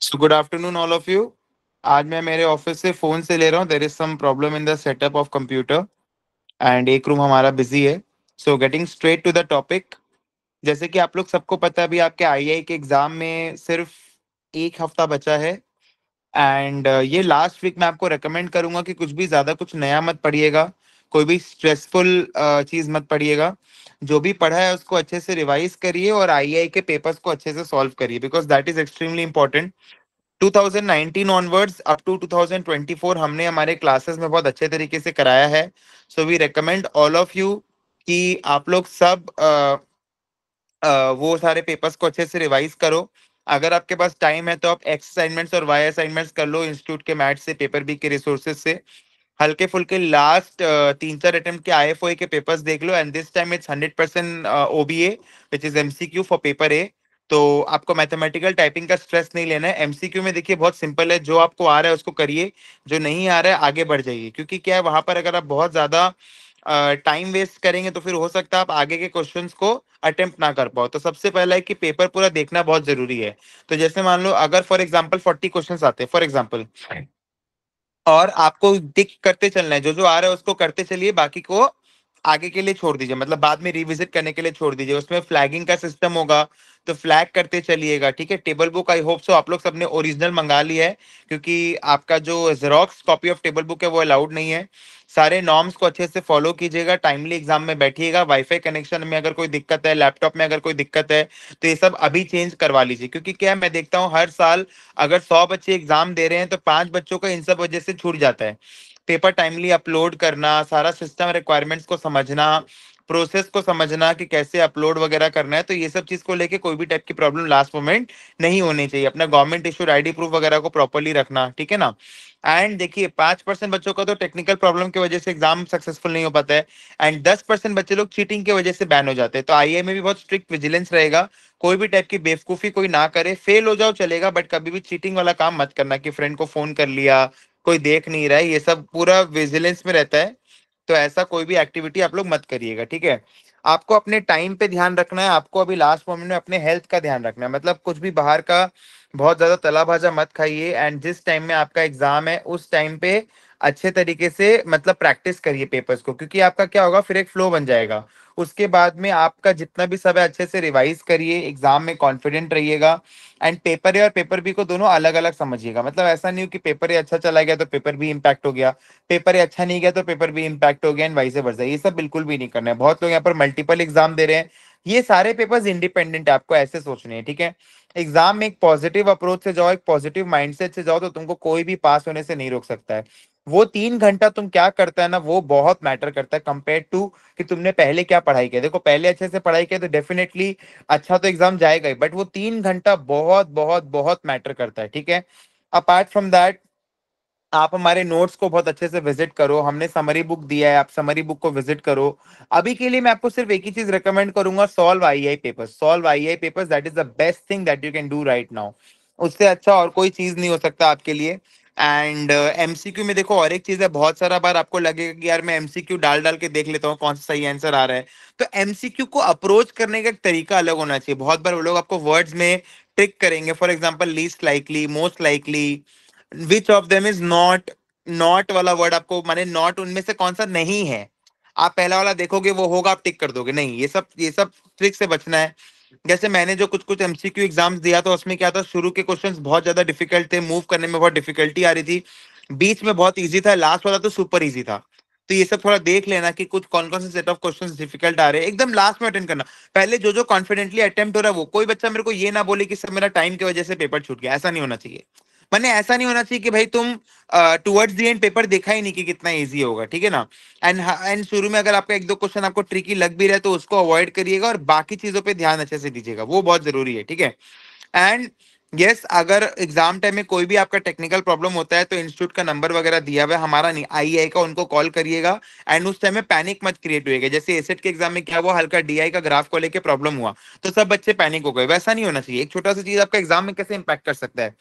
So good afternoon all of you आज मैं मेरे ऑफिस से फोन से ले रहा हूँ there is some problem in the setup of computer and एक रूम हमारा बिजी है so getting straight to the topic जैसे कि आप लोग सबको पता है अभी आपके आई के एग्जाम में सिर्फ एक हफ्ता बचा है एंड uh, ये लास्ट वीक मैं आपको रेकमेंड करूंगा कि कुछ भी ज्यादा कुछ नया मत पढ़िएगा कोई भी स्ट्रेसफुल uh, चीज मत पढ़िएगा जो भी पढ़ा है उसको अच्छे से रिवाइज करिए और आईआई के पेपर्स को अच्छे से सॉल्व करिए because that is extremely important 2019 onwards up to 2024 हमने हमारे क्लासेस में बहुत अच्छे तरीके से कराया है so we recommend all of you कि आप लोग सब आ, आ, वो सारे पेपर्स को अच्छे से रिवाइज करो अगर आपके पास टाइम है तो आप एक्स असाइनमेंट्स और वाई असाइनमेंट्स कर लो इंस्टीट्यूट के मैथ से पेपर बी के रिसोर्सेज से हल्के फुल्के लास्ट तीन चार अटेम्प्ट के आई एफ के पेपर्स देख लो and this time it's hundred percent OBA which is Q four paper A तो आपको मैथमेटिकल टाइपिंग का स्ट्रेस नहीं लेना है एमसीक्यू में देखिए बहुत सिंपल है जो आपको आ रहा है उसको करिए जो नहीं आ रहा है आगे बढ़ जाइए क्योंकि क्या है वहां पर अगर आप बहुत ज्यादा टाइम वेस्ट करेंगे तो फिर हो सकता है आप आगे के क्वेश्चन को अटेम्प्ट ना कर पाओ तो सबसे पहला है कि पेपर पूरा देखना बहुत जरूरी है तो जैसे मान लो अगर फॉर एग्जाम्पल फोर्टी क्वेश्चन आते हैं फॉर एग्जाम्पल और आपको दिख करते चलना है जो जो आ रहा है उसको करते चलिए बाकी को आगे के लिए छोड़ दीजिए मतलब बाद में रिविजिट करने के लिए छोड़ दीजिए उसमें फ्लैगिंग का सिस्टम होगा तो फ्लैग करते चलिएगा ठीक है table book I hope so आप लोग सबने ओरिजिनल मंगा लिया है क्योंकि आपका जो xerox copy of table book है वो अलाउड नहीं है सारे नॉर्म्स को अच्छे से फॉलो कीजिएगा टाइमली एग्जाम में बैठिएगा वाईफाई कनेक्शन में अगर कोई दिक्कत है लैपटॉप में अगर कोई दिक्कत है तो ये सब अभी चेंज करवा लीजिए क्योंकि क्या मैं देखता हूँ हर साल अगर सौ बच्चे एग्जाम दे रहे हैं तो पांच बच्चों का इन सब वजह से छूट जाता है पेपर टाइमली अपलोड करना सारा सिस्टम रिक्वायरमेंट्स को समझना प्रोसेस को समझना कि कैसे अपलोड वगैरह करना है तो ये सब चीज को लेके कोई भी टाइप की प्रॉब्लम लास्ट मोमेंट नहीं होनी चाहिए अपना गवर्नमेंट इश्यूड आईडी प्रूफ वगैरह को प्रॉपरली रखना ठीक है ना एंड देखिए पांच परसेंट बच्चों का तो टेक्निकल प्रॉब्लम की वजह से एग्जाम सक्सेसफुल नहीं हो पाता है एंड दस परसेंट बच्चे लोग चीटिंग की वजह से बैन हो जाते हैं तो आई में भी बहुत स्ट्रिक्ट विजिलेंस रहेगा कोई भी टाइप की बेवकूफी कोई ना करे फेल हो जाओ चलेगा बट कभी भी चीटिंग वाला काम मत करना कि फ्रेंड को फोन कर लिया कोई देख नहीं रहा है ये सब पूरा विजिलेंस में रहता है तो ऐसा कोई भी एक्टिविटी आप लोग मत करिएगा ठीक है आपको अपने टाइम पे ध्यान रखना है आपको अभी लास्ट मोमेंट में अपने हेल्थ का ध्यान रखना है मतलब कुछ भी बाहर का बहुत ज्यादा तला भाजा मत खाइए एंड जिस टाइम में आपका एग्जाम है उस टाइम पे अच्छे तरीके से मतलब प्रैक्टिस करिए पेपर्स को क्योंकि आपका क्या होगा फिर एक फ्लो बन जाएगा उसके बाद में आपका जितना भी सब है अच्छे से रिवाइज करिए एग्जाम में कॉन्फिडेंट रहिएगा एंड पेपर ए और पेपर बी को दोनों अलग अलग समझिएगा मतलब ऐसा नहीं हो कि पेपर ए अच्छा चला गया तो पेपर बी इम्पैक्ट हो गया पेपर ए अच्छा नहीं गया तो पेपर बी इम्पैक्ट हो गया एंड वाइस वर्सा ये सब बिल्कुल भी नहीं करना है बहुत लोग यहाँ पर मल्टीपल एग्जाम दे रहे हैं ये सारे पेपर्स इंडिपेंडेंट है आपको ऐसे सोचने हैं ठीक है एग्जाम में एक पॉजिटिव अप्रोच से जाओ एक पॉजिटिव माइंडसेट से जाओ तो तुमको कोई भी पास होने से नहीं रोक सकता है वो तीन घंटा तुम क्या करता है ना वो बहुत मैटर करता है कंपेयर टू कि तुमने पहले क्या पढ़ाई किया देखो पहले अच्छे से पढ़ाई किया तो डेफिनेटली अच्छा तो एग्जाम जाएगा ही बट वो तीन घंटा बहुत बहुत बहुत मैटर करता है ठीक है अपार्ट फ्रॉम दैट आप हमारे नोट्स को बहुत अच्छे से विजिट करो हमने समरी बुक दिया है आप समरी बुक को विजिट करो अभी के लिए मैं आपको सिर्फ एक ही चीज रिकमेंड करूंगा solve I I paper solve I I paper that is the best thing that you can do right now उससे अच्छा और कोई चीज नहीं हो सकता आपके लिए एंड एमसीक्यू uh, में देखो और एक चीज है बहुत सारा बार आपको लगेगा कि यार मैं एमसीक्यू डाल डाल के देख लेता हूँ कौन सा सही आंसर आ रहा है तो एमसीक्यू को अप्रोच करने का एक तरीका अलग होना चाहिए बहुत बार वो लोग आपको वर्ड्स में ट्रिक करेंगे for example least likely most likely which of them is not not वाला वर्ड आपको माने नॉट उनमें से कौन सा नहीं है आप पहला वाला देखोगे वो होगा आप टिक कर दोगे नहीं ये सब ये सब ट्रिक से बचना है जैसे मैंने जो कुछ कुछ एमसीक्यू एग्जाम्स दिया था उसमें क्या था शुरू के क्वेश्चंस बहुत ज्यादा डिफिकल्ट थे मूव करने में बहुत डिफिकल्टी आ रही थी बीच में बहुत इजी था लास्ट वाला तो सुपर इजी था तो ये सब थोड़ा देख लेना कि कुछ कौन कौन से सेट ऑफ क्वेश्चन डिफिकल्ट आ रहे हैं एकदम लास्ट में अटेंड करना पहले जो जो कॉन्फिडेंटली अटेम्प्ट हो रहा है वो कोई बच्चा मेरे को ये ना बोले कि सर मेरा टाइम की वजह से पेपर छूट गया ऐसा नहीं होना चाहिए मैंने ऐसा नहीं होना चाहिए कि भाई तुम टूवर्ड्स दी एंड पेपर देखा ही नहीं कि कितना इजी होगा ठीक है ना एंड एंड शुरू में अगर आपका एक दो क्वेश्चन आपको ट्रिकी लग भी रहा है तो उसको अवॉइड करिएगा और बाकी चीज़ों पे ध्यान अच्छे से दीजिएगा वो बहुत ज़रूरी है ठीक है एंड यस yes, अगर एग्जाम टाइम में कोई भी आपका टेक्निकल प्रॉब्लम होता है तो इंस्टीट्यूट का नंबर वगैरह दिया हुआ है हमारा नहीं आई का उनको कॉल करिएगा एंड उस टाइम में पैनिक मत क्रिएट हुएगा जैसे एसेट के एग्जाम में क्या हुआ हल्का डीआई का ग्राफ को लेकर प्रॉब्लम हुआ तो सब बच्चे पैनिक हो गए वैसा नहीं होना चाहिए एक छोटा सा चीज आपका एग्जाम में कैसे इंपैक्ट कर सकता है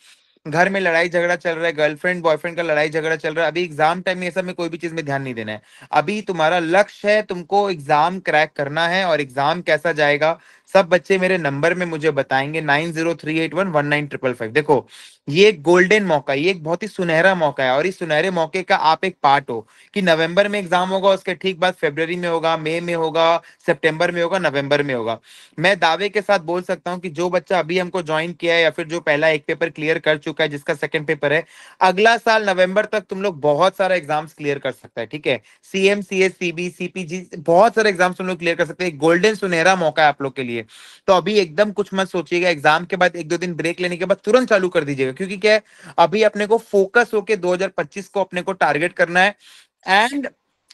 घर में लड़ाई झगड़ा चल रहा है गर्लफ्रेंड बॉयफ्रेंड का लड़ाई झगड़ा चल रहा है अभी एग्जाम टाइम में सब में कोई भी चीज में ध्यान नहीं देना है अभी तुम्हारा लक्ष्य है तुमको एग्जाम क्रैक करना है और एग्जाम कैसा जाएगा सब बच्चे मेरे नंबर में मुझे बताएंगे nine zero three eight one one nine triple five देखो ये एक गोल्डन मौका ये एक बहुत ही सुनहरा मौका है और इस सुनहरे मौके का आप एक पार्ट हो कि नवंबर में एग्जाम होगा उसके ठीक बाद फेबर में होगा मई में होगा सितंबर में होगा नवंबर में होगा मैं दावे के साथ बोल सकता हूँ कि जो बच्चा अभी हमको ज्वाइन किया है या फिर जो पहला एक पेपर क्लियर कर चुका है जिसका सेकंड पेपर है अगला साल नवंबर तक तुम लोग बहुत सारा एग्जाम्स क्लियर कर सकता है ठीक है CM C S P G बहुत सारे एग्जाम्स तुम लोग क्लियर कर सकते हैं गोल्डन सुनहरा मौका है आप लोग के लिए चाहिए तो अभी एकदम कुछ मत सोचिएगा एग्जाम के बाद एक दो दिन ब्रेक लेने के बाद तुरंत चालू कर दीजिएगा क्योंकि क्या है अभी अपने को फोकस होके 2025 को अपने को टारगेट करना है एंड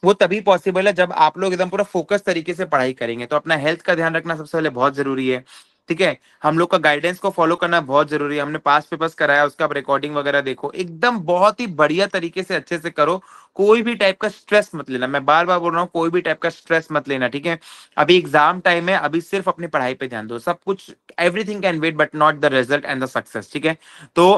वो तभी पॉसिबल है जब आप लोग एकदम पूरा फोकस तरीके से पढ़ाई करेंगे तो अपना हेल्थ का ध्यान रखना सबसे पहले बहुत जरूरी है ठीक है हम लोग का गाइडेंस को फॉलो करना बहुत जरूरी है हमने पास पेपर्स कराया उसका आप रिकॉर्डिंग वगैरह देखो एकदम बहुत ही बढ़िया तरीके से अच्छे से करो कोई भी टाइप का स्ट्रेस मत लेना मैं बार बार बोल रहा हूँ कोई भी टाइप का स्ट्रेस मत लेना ठीक है अभी एग्जाम टाइम है अभी सिर्फ अपनी पढ़ाई पे ध्यान दो सब कुछ everything can wait but not the result and the success ठीक है तो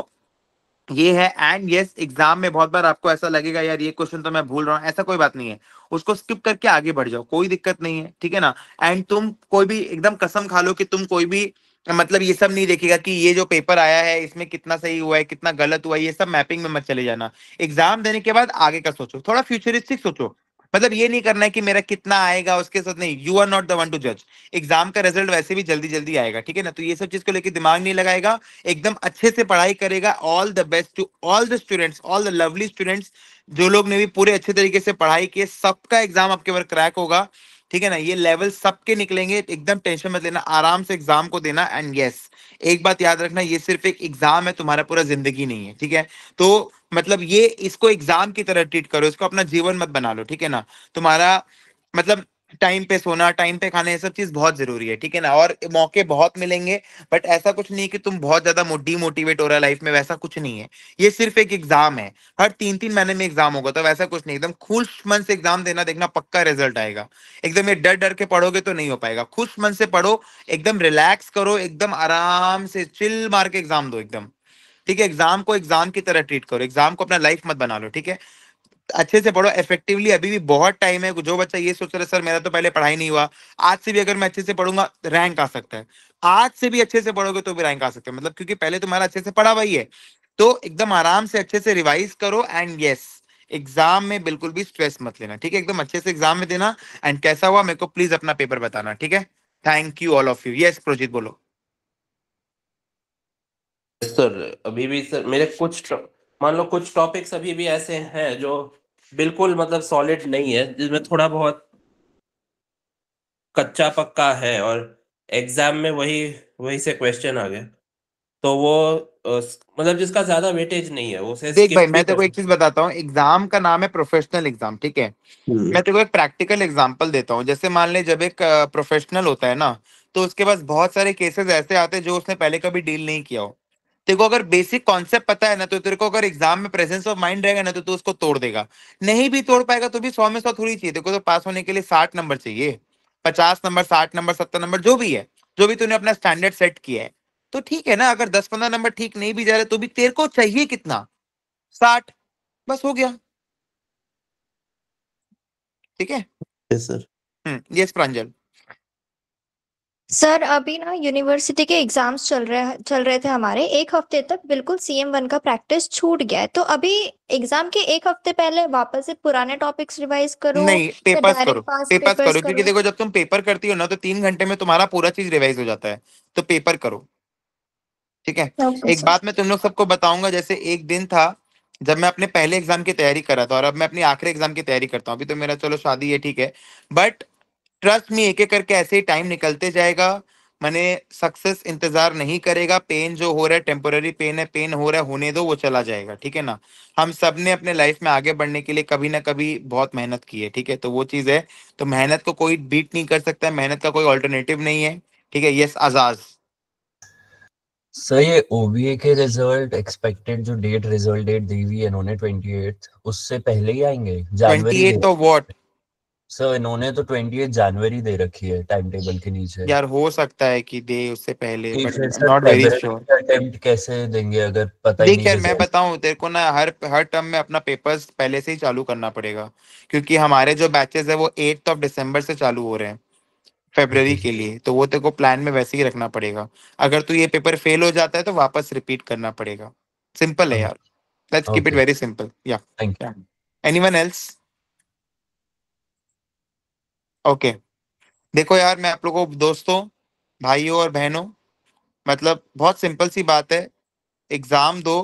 ये है एंड यस एग्जाम में बहुत बार आपको ऐसा लगेगा यार ये क्वेश्चन तो मैं भूल रहा हूँ ऐसा कोई बात नहीं है उसको स्किप करके आगे बढ़ जाओ कोई दिक्कत नहीं है ठीक है ना एंड तुम कोई भी एकदम कसम खा लो कि तुम कोई भी मतलब ये सब नहीं देखेगा कि ये जो पेपर आया है इसमें कितना सही हुआ है कितना गलत हुआ है ये सब मैपिंग में मत चले जाना एग्जाम देने के बाद आगे का सोचो थोड़ा फ्यूचरिस्टिक सोचो मतलब ये नहीं करना है कि मेरा कितना आएगा उसके साथ नहीं you are not the one to जज एग्जाम का रिजल्ट वैसे भी जल्दी जल्दी आएगा ठीक है ना तो ये सब चीज को लेकर दिमाग नहीं लगाएगा एकदम अच्छे से पढ़ाई करेगा all the best to all the students all the lovely students जो लोग ने भी पूरे अच्छे तरीके से पढ़ाई की सबका एग्जाम आपके ऊपर क्रैक होगा ठीक है ना ये लेवल सबके निकलेंगे एकदम टेंशन मत लेना आराम से एग्जाम को देना एंड यस एक बात याद रखना ये सिर्फ एक एग्जाम है तुम्हारा पूरा जिंदगी नहीं है ठीक है तो मतलब ये इसको एग्जाम की तरह ट्रीट करो इसको अपना जीवन मत बना लो ठीक है ना तुम्हारा मतलब टाइम पे सोना टाइम पे खाना ये सब चीज बहुत जरूरी है ठीक है ना और मौके बहुत मिलेंगे बट ऐसा कुछ नहीं कि तुम बहुत ज्यादा डीमोटिवेट हो रहा है लाइफ में वैसा कुछ नहीं है ये सिर्फ एक एग्जाम है हर तीन तीन महीने में एग्जाम होगा तो वैसा कुछ नहीं एकदम खुश मन से एग्जाम देना देखना पक्का रिजल्ट आएगा एकदम ये डर डर के पढ़ोगे तो नहीं हो पाएगा खुश मन से पढ़ो एकदम रिलैक्स करो एकदम आराम से चिल मार के एग्जाम दो एकदम ठीक है एग्जाम को एग्जाम की तरह ट्रीट करो एग्जाम को अपना लाइफ मत बना लो ठीक है अच्छे से पढ़ो इफेक्टिवली अभी भी बहुत टाइम है जो बच्चा ये सोच रहा है सर मेरा तो पहले पढ़ाई नहीं हुआ आज से भी अगर मैं अच्छे से पढ़ूंगा रैंक आ सकता है आज से भी अच्छे से पढ़ोगे तो भी रैंक आ सकता है मतलब क्योंकि पहले तुम्हारा अच्छे से पढ़ा हुआ है तो एकदम आराम से अच्छे से रिवाइज करो एंड यस एग्जाम में बिल्कुल भी स्ट्रेस मत लेना ठीक है एकदम अच्छे से एग्जाम में देना एंड कैसा हुआ मेरे को प्लीज अपना पेपर बताना ठीक है thank you all of you yes Projit बोलो सर अभी भी सर मेरे कुछ मान लो कुछ टॉपिक्स अभी भी ऐसे हैं जो बिल्कुल मतलब सॉलिड नहीं है जिसमें थोड़ा बहुत कच्चा पक्का है और एग्जाम में वही वही से क्वेश्चन आ गए तो वो मतलब जिसका ज्यादा वेटेज नहीं है उसे देख भाई हम्म। मैं तेरे को एक चीज बताता हूँ एग्जाम का नाम है प्रोफेशनल एग्जाम ठीक है मैं तेरे को एक प्रैक्टिकल एग्जाम्पल देता हूँ जैसे मान ले जब एक प्रोफेशनल होता है ना तो उसके पास बहुत सारे केसेस ऐसे आते हैं जो उसने पहले कभी डील नहीं किया हो देखो अगर बेसिक कॉन्सेप्ट पता है ना तो तेरे को अगर एग्जाम में प्रेजेंस ऑफ माइंड रहेगा ना तो तू उसको तोड़ देगा नहीं भी तोड़ पाएगा तो भी सौ में सौ थोड़ी चाहिए देखो तो पास होने के लिए साठ नंबर चाहिए पचास नंबर साठ नंबर सत्तर नंबर जो भी है जो भी तूने अपना स्टैंडर्ड सेट किया है तो ठीक है ना अगर दस पंद्रह नंबर ठीक नहीं भी जा रहे तो भी तेरे को चाहिए कितना साठ बस हो गया ठीक है यस हम्म, प्रांजल सर अभी ना यूनिवर्सिटी के एग्जाम्स चल रहे चल रहे थे हमारे एक हफ्ते तक बिल्कुल सीएम वन का प्रैक्टिस छूट गया है तो अभी एग्जाम के एक हफ्ते पहले वापस से पुराने टॉपिक्स रिवाइज करो नहीं पेपर्स करो पेपर्स, पेपर्स करो, क्योंकि देखो जब तुम पेपर करती हो ना तो तीन घंटे में तुम्हारा पूरा चीज रिवाइज हो जाता है तो पेपर करो ठीक है एक बात मैं तुम लोग सबको बताऊंगा जैसे एक दिन था जब मैं अपने पहले एग्जाम की तैयारी कर रहा था और अब मैं अपनी आखिरी एग्जाम की तैयारी करता हूँ अभी तो मेरा चलो शादी है ठीक है बट ट्रस्ट मी एक एक करके ऐसे ही टाइम निकलते जाएगा मैंने सक्सेस इंतजार नहीं करेगा पेन जो हो रहा है टेम्पोररी पेन है पेन हो रहा है होने दो वो चला जाएगा ठीक है ना हम सब ने अपने लाइफ में आगे बढ़ने के लिए कभी ना कभी बहुत मेहनत की है ठीक है तो वो चीज़ है तो मेहनत को कोई बीट नहीं कर सकता मेहनत का कोई ऑल्टरनेटिव नहीं है ठीक है यस आजाज सर ये ओबीए के रिजल्ट एक्सपेक्टेड जो डेट रिजल्ट डेट दी हुई है 28 उससे पहले ही आएंगे जनवरी 28 तो व्हाट सर इन्होंने तो ट्वेंटी जनवरी दे रखी है टाइम टेबल के नीचे यार हो सकता है कि दे उससे पहले नॉट वेरी श्योर अटेम्प्ट कैसे देंगे अगर पता ही नहीं मैं बताऊं तेरे को ना हर हर टर्म में अपना पेपर्स पहले से ही चालू करना पड़ेगा क्योंकि हमारे जो बैचेस है वो एट्थ ऑफ दिसंबर से चालू हो रहे हैं फेब्रवरी हम्म। के लिए तो वो तेरे को प्लान में वैसे ही रखना पड़ेगा अगर तू ये पेपर फेल हो जाता है तो वापस रिपीट करना पड़ेगा सिंपल है हम्म। यार let's keep it very simple yeah thank you anyone else okay देखो यार मैं आप लोगों को दोस्तों भाइयों और बहनों मतलब बहुत सिंपल सी बात है एग्जाम दो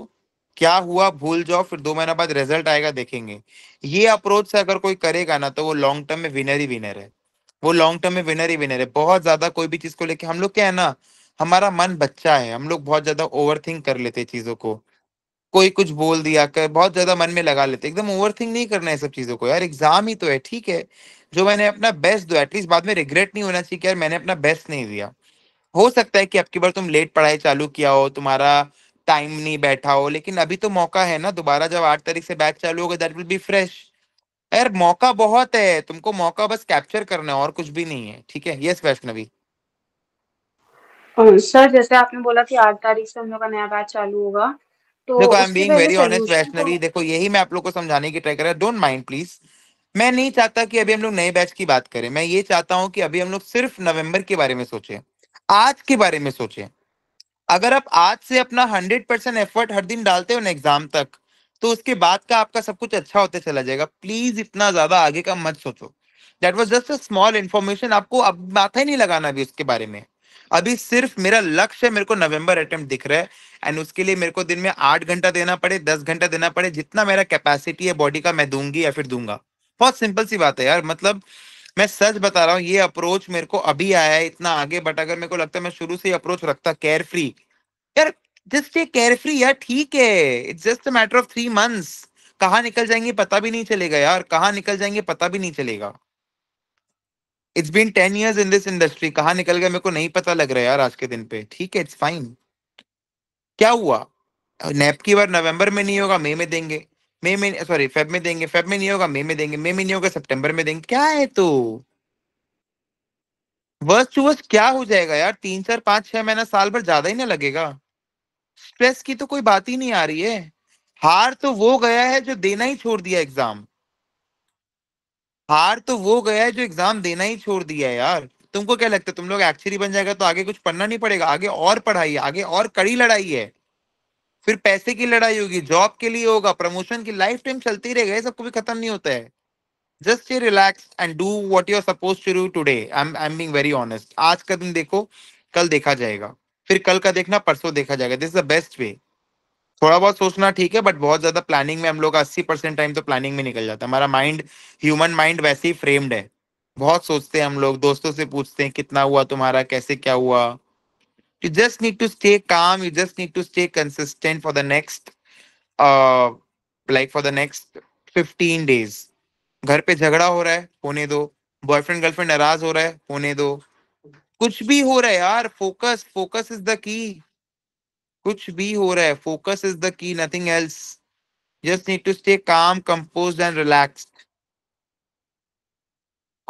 क्या हुआ भूल जाओ फिर दो महीना बाद रिजल्ट आएगा देखेंगे ये अप्रोच से अगर कोई करेगा ना तो वो लॉन्ग टर्म में विनर ही विनर है वो लॉन्ग टर्म में विनर ही विनर है बहुत ज्यादा कोई भी चीज को लेके हम लोग क्या है ना हमारा मन बच्चा है हम लोग बहुत ज्यादा ओवर थिंक कर लेते हैं चीजों को कोई कुछ बोल दिया कर बहुत ज्यादा मन में लगा लेते एकदम ओवर थिंक नहीं करना है सब चीजों को यार एग्जाम ही तो है ठीक है जो मैंने अपना बेस्ट दो एटलीस्ट बाद में रिग्रेट नहीं होना चाहिए कि यार मैंने अपना बेस्ट नहीं दिया हो सकता है कि आपकी बार तुम लेट पढ़ाई चालू किया हो तुम्हारा टाइम नहीं बैठा हो लेकिन अभी तो मौका है ना दोबारा जब आठ तारीख से बैच चालू होगा दैट विल बी फ्रेश यार मौका बहुत है तुमको मौका बस कैप्चर करना है और कुछ भी नहीं है ठीक है यस वैष्णवी सर जैसे आपने बोला कि आठ तारीख से हम लोग का नया बैच चालू होगा तो देखो I am being very honest Vaishnavi देखो यही मैं आप लोग को समझाने की ट्राई कर रहा डोंट माइंड प्लीज मैं नहीं चाहता कि अभी हम लोग नए बैच की बात करें मैं ये चाहता हूं कि अभी हम लोग सिर्फ नवंबर के बारे में सोचें आज के बारे में सोचें अगर आप आज से अपना हंड्रेड परसेंट एफर्ट हर दिन डालते हो ना एग्जाम तक तो उसके बाद का आपका सब कुछ अच्छा होते चला जाएगा प्लीज इतना ज्यादा आगे का मत सोचो that was just a small information आपको अब माथा ही नहीं लगाना अभी उसके बारे में अभी सिर्फ मेरा लक्ष्य मेरे को नवंबर अटेम्प्ट दिख रहा है एंड उसके लिए मेरे को दिन में आठ घंटा देना पड़े दस घंटा देना पड़े जितना मेरा कैपेसिटी है बॉडी का मैं दूंगी या फिर दूंगा बहुत सिंपल सी बात है यार मतलब मैं सच बता रहा हूँ ये अप्रोच मेरे को अभी आया है इतना आगे बट अगर मेरे को लगता है मैं शुरू से अप्रोच रखता केयर फ्री यार जस्ट ये केयर फ्री यार ठीक है it's just a matter of three months कहाँ निकल जाएंगे पता भी नहीं चलेगा यार कहाँ निकल जाएंगे पता भी नहीं चलेगा it's been ten years in this industry कहाँ निकल गया मेरे को नहीं पता लग रहा है यार आज के दिन पे ठीक है इट्स फाइन क्या हुआ नैप की बार नवंबर में नहीं होगा मई में देंगे मई में सॉरी फेब में देंगे फेब में नहीं होगा मई में देंगे मई में नहीं होगा सितंबर में देंगे क्या है तू वर्ष टू वर्ष क्या हो जाएगा यार तीन चार पांच छह महीना साल भर ज्यादा ही ना लगेगा स्ट्रेस की तो कोई बात ही नहीं आ रही है हार तो वो गया है जो देना ही छोड़ दिया एग्जाम हार तो वो गया है जो एग्जाम देना ही छोड़ दिया है यार तुमको क्या लगता है तुम लोग एक्चुअली बन जाएगा तो आगे कुछ पढ़ना नहीं पड़ेगा आगे और पढ़ाई है आगे और कड़ी लड़ाई है फिर पैसे की लड़ाई होगी जॉब के लिए होगा प्रमोशन की लाइफ टाइम चलती रहेगा सब कभी खत्म नहीं होता है just you relax and do what you're suppose to do today I am being very honest आज का दिन देखो कल देखा जाएगा फिर कल का देखना परसों देखा जाएगा this is the best way थोड़ा बहुत सोचना ठीक है बट बहुत ज्यादा प्लानिंग में हम लोग अस्सी परसेंट टाइम तो प्लानिंग में निकल जाता है हमारा माइंड ह्यूमन माइंड वैसे ही फ्रेम्ड है बहुत सोचते हैं हम लोग दोस्तों से पूछते हैं कितना हुआ तुम्हारा कैसे क्या हुआ you just need to stay calm you just need to stay consistent for the next uh like for the next 15 days घर पे झगड़ा हो रहा है होने दो बॉयफ्रेंड गर्लफ्रेंड नाराज हो रहा है होने दो कुछ भी हो रहा है यार फोकस फोकस इज द की कुछ भी हो रहा है focus is the key nothing else just need to stay calm composed and relaxed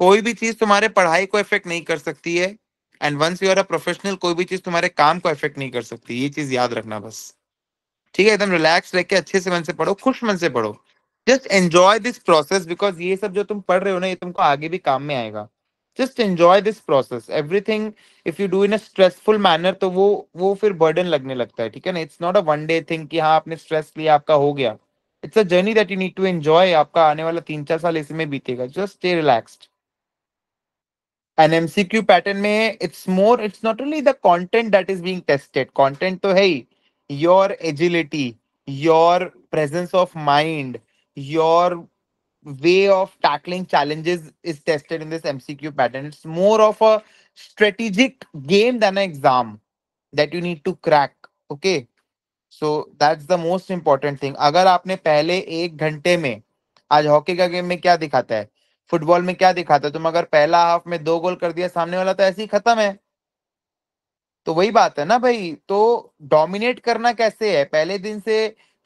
कोई भी चीज तुम्हारे पढ़ाई को इफेक्ट नहीं कर सकती है and once you are a professional कोई भी चीज तुम्हारे काम को इफेक्ट नहीं कर सकती ये चीज याद रखना बस ठीक है एकदम रिलैक्स रह के अच्छे से मन से पढ़ो खुश मन से पढ़ो just enjoy this process because ये सब जो तुम पढ़ रहे हो ना ये तुमको आगे भी काम में आएगा just enjoy this process everything if you do in a stressful manner तो वो वो फिर बर्डन लगने लगता है ठीक है ना it's not a one day thing कि हाँ आपने स्ट्रेस लिया आपका हो गया it's a journey that you need to enjoy आपका आने वाला तीन चार साल इसमें बीतेगा just stay relaxed an MCQ pattern में it's more it's not only the content that is being tested content तो है ही your agility your presence of mind your way of tackling challenges is tested in this mcq pattern it's more of a strategic game than a exam that you need to crack okay so that's the most important thing अगर आपने पहले एक घंटे में आज hockey का game में क्या दिखाता है फुटबॉल में क्या दिखाता है तुम अगर पहला हाफ में दो गोल कर दिया सामने वाला तो ऐसे ही खत्म है तो वही बात है ना भाई तो डोमिनेट करना कैसे है पहले दिन से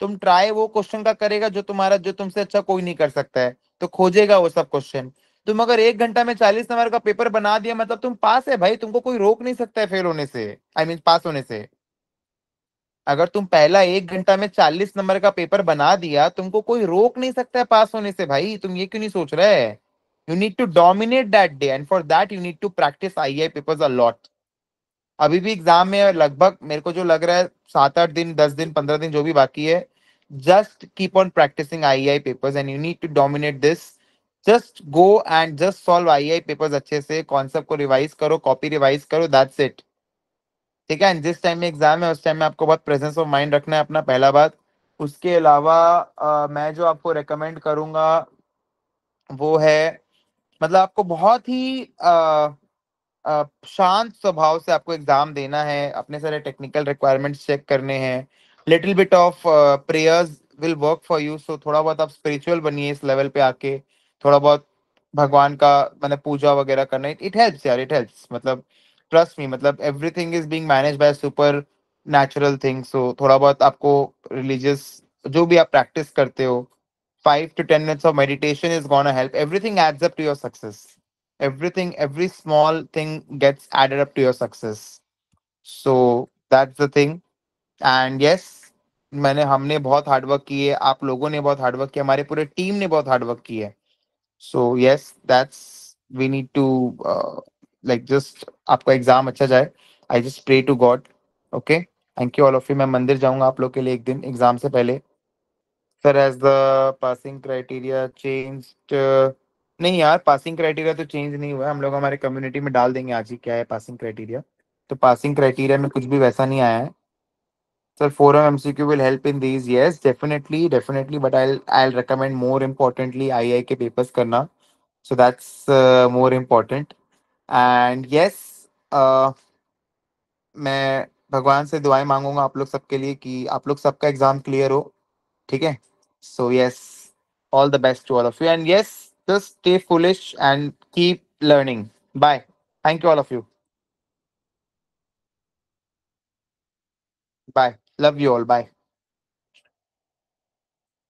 तुम ट्राई वो क्वेश्चन का करेगा जो तुम्हारा जो तुमसे अच्छा कोई नहीं कर सकता है तो खोजेगा वो सब क्वेश्चन तुम अगर एक घंटा में चालीस नंबर का पेपर बना दिया मतलब तुम पास है भाई तुमको कोई रोक नहीं सकता है फेल होने से I I mean mean, pass होने से अगर तुम पहला एक घंटा में चालीस नंबर का पेपर बना दिया तुमको कोई रोक नहीं सकता है पास होने से भाई तुम ये क्यों नहीं सोच रहे है you need to dominate that day and for that you need to practice I e papers a lot अभी भी एग्जाम में लगभग मेरे को जो लग रहा है सात आठ दिन दस दिन पंद्रह दिन जो भी बाकी है just keep on practising I I papers and you need to dominate this just go and just solve I I papers अच्छे से कॉन्सेप्ट को रिवाइज करो कॉपी रिवाइज करो दैट्स इट ठीक है एंड जिस टाइम में एग्जाम है उस टाइम में आपको बहुत प्रेजेंस ऑफ माइंड रखना है अपना पहला बात उसके अलावा आ, मैं जो आपको रिकमेंड करूँगा वो है मतलब आपको बहुत ही शांत स्वभाव से आपको एग्जाम देना है अपने सारे टेक्निकल रिक्वायरमेंट्स चेक करने हैं little bit of prayers will work for you so थोड़ा बहुत आप स्पिरिचुअल बनिए इस लेवल पे आके थोड़ा बहुत भगवान का मैंने मतलब पूजा वगैरह करना इट हेल्प्स यार इट हेल्प्स मतलब ट्रस्ट मी मतलब everything is being manage by supernatural things so थोड़ा बहुत आपको रिलीजियस जो भी आप प्रैक्टिस करते हो five to 10 minutes of meditation is going to help. Everything adds up to your success. Everything, every small thing gets added up to your success. So that's the thing. And yes, मैंने हमने बहुत hard work की है आप लोगों ने बहुत hard work किया हमारे पूरे टीम ने बहुत हार्डवर्क किया है so yes that's we need to like just आपका एग्जाम अच्छा जाए I just pray to God okay thank you all of you मैं मंदिर जाऊंगा आप लोग के लिए एक दिन एग्जाम से पहले sir as the passing criteria change नहीं यार पासिंग क्राइटेरिया तो चेंज नहीं हुआ है हम लोग हमारे कम्युनिटी में डाल देंगे आज ही क्या है पासिंग क्राइटेरिया तो पासिंग क्राइटेरिया में कुछ भी वैसा नहीं आया है sir forum mcq will help in these yes definitely definitely but I I recommend more importantly I I के पेपर्स करना so that's more important and uh, मैं भगवान से दुआएं मांगूंगा आप लोग सबके लिए कि आप लोग सबका एग्जाम क्लियर हो ठीक है So, yes, all the best to all of you. And yes, just stay foolish and keep learning. Bye. Thank you, all of you. Bye. Love you all. Bye.